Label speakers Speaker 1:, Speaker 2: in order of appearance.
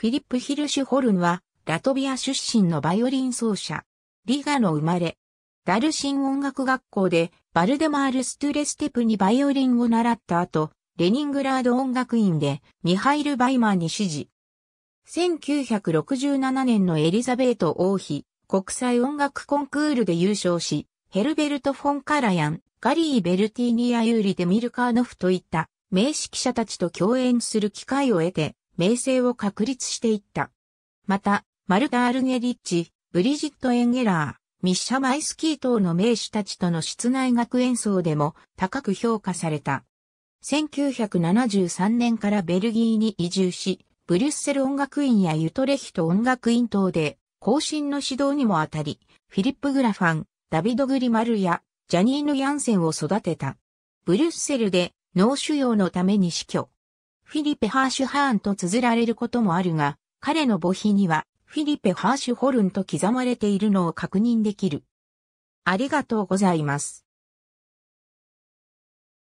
Speaker 1: フィリップ・ヒルシュホルンは、ラトビア出身のバイオリン奏者。リガの生まれ。ダルシン音楽学校で、バルデマール・ストゥレステプにバイオリンを習った後、レニングラード音楽院で、ミハイル・バイマーに指示。1967年のエリザベート王妃、国際音楽コンクールで優勝し、ヘルベルト・フォン・カラヤン、ガリー・ベルティーニア・ユーリ・デミルカーノフといった名指揮者たちと共演する機会を得て、名声を確立していった。また、マルタ・アルゲリッチ、ブリジット・エンゲラー、ミッシャ・マイスキー等の名手たちとの室内学演奏でも高く評価された。1973年からベルギーに移住し、ブリュッセル音楽院やユトレヒト音楽院等で、後進の指導にもあたり、フィリップ・グラファン、ダビド・グリマルやジャニーヌ・ヤンセンを育てた。ブリュッセルで脳腫瘍のために死去。フィリペ・ハーシュハーンと綴られることもあるが、彼の墓碑には、フィリペ・ハーシュホルンと刻まれているのを確認できる。ありがとうございます。